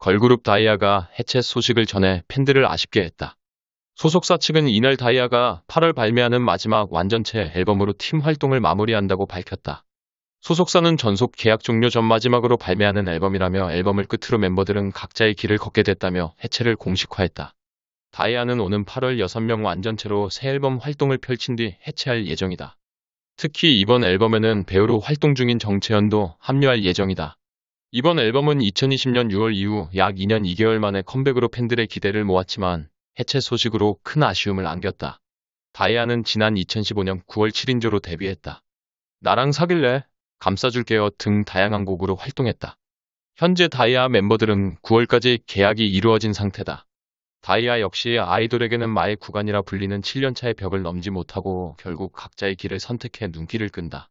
걸그룹 다이아가 해체 소식을 전해 팬들을 아쉽게 했다. 소속사 측은 이날 다이아가 8월 발매하는 마지막 완전체 앨범으로 팀 활동을 마무리한다고 밝혔다. 소속사는 전속 계약 종료 전 마지막으로 발매하는 앨범이라며 앨범을 끝으로 멤버들은 각자의 길을 걷게 됐다며 해체를 공식화했다. 다이아는 오는 8월 6명 완전체로 새 앨범 활동을 펼친 뒤 해체할 예정이다. 특히 이번 앨범에는 배우로 활동 중인 정채연도 합류할 예정이다. 이번 앨범은 2020년 6월 이후 약 2년 2개월 만에 컴백으로 팬들의 기대를 모았지만 해체 소식으로 큰 아쉬움을 안겼다. 다이아는 지난 2015년 9월 7인조로 데뷔했다. 나랑 사귈래, 감싸줄게요 등 다양한 곡으로 활동했다. 현재 다이아 멤버들은 9월까지 계약이 이루어진 상태다. 다이아 역시 아이돌에게는 마의 구간이라 불리는 7년차의 벽을 넘지 못하고 결국 각자의 길을 선택해 눈길을 끈다.